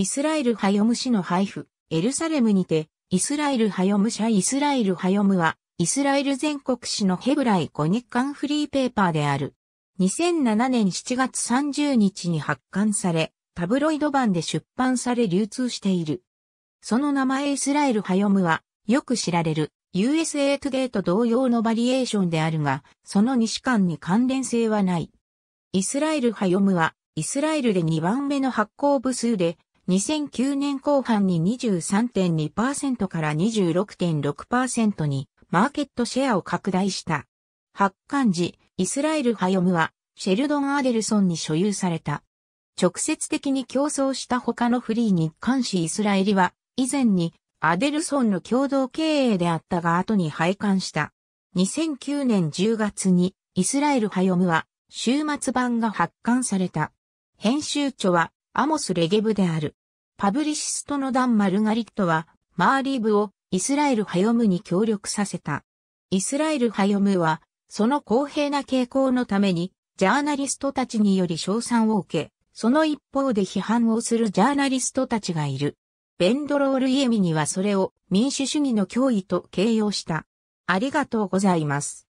イスラエルハヨム市の配布、エルサレムにて、イスラエルハヨム社イスラエルハヨムは、イスラエル全国紙のヘブライ語日刊フリーペーパーである。2007年7月30日に発刊され、タブロイド版で出版され流通している。その名前イスラエルハヨムは、よく知られる USA トゥデイと同様のバリエーションであるが、その西間に関連性はない。イスラエルハヨムは、イスラエルで2番目の発行部数で、2009年後半に23.2%から26.6%にマーケットシェアを拡大した。発刊時、イスラエル・ハヨムは、シェルドン・アデルソンに所有された。直接的に競争した他のフリーに関しイスラエリは、以前にアデルソンの共同経営であったが後に廃刊した。2009年10月にイスラエル・ハヨムは週末版が発刊された。編集長はアモス・レゲブである。パブリシストのダン・マルガリットは、マーリーブをイスラエル・ハヨムに協力させた。イスラエル・ハヨムは、その公平な傾向のために、ジャーナリストたちにより賞賛を受け、その一方で批判をするジャーナリストたちがいる。ベンドロール・イエミにはそれを民主主義の脅威と形容した。ありがとうございます。